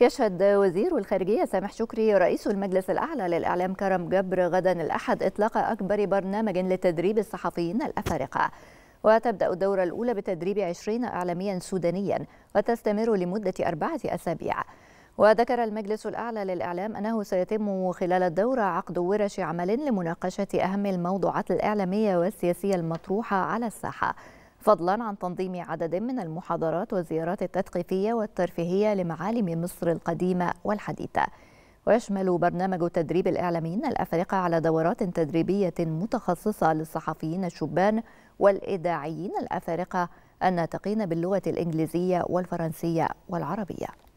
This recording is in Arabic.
يشهد وزير الخارجية سامح شكري رئيس المجلس الأعلى للإعلام كرم جبر غدا الأحد إطلاق أكبر برنامج لتدريب الصحفيين الأفارقة وتبدأ الدورة الأولى بتدريب 20 إعلاميا سودانيا وتستمر لمدة أربعة أسابيع وذكر المجلس الأعلى للإعلام أنه سيتم خلال الدورة عقد ورش عمل لمناقشة أهم الموضوعات الإعلامية والسياسية المطروحة على الساحة فضلا عن تنظيم عدد من المحاضرات والزيارات التثقيفية والترفيهية لمعالم مصر القديمة والحديثة ويشمل برنامج تدريب الإعلاميين الأفارقة على دورات تدريبية متخصصة للصحفيين الشبان والإذاعيين الأفارقة الناطقين باللغة الإنجليزية والفرنسية والعربية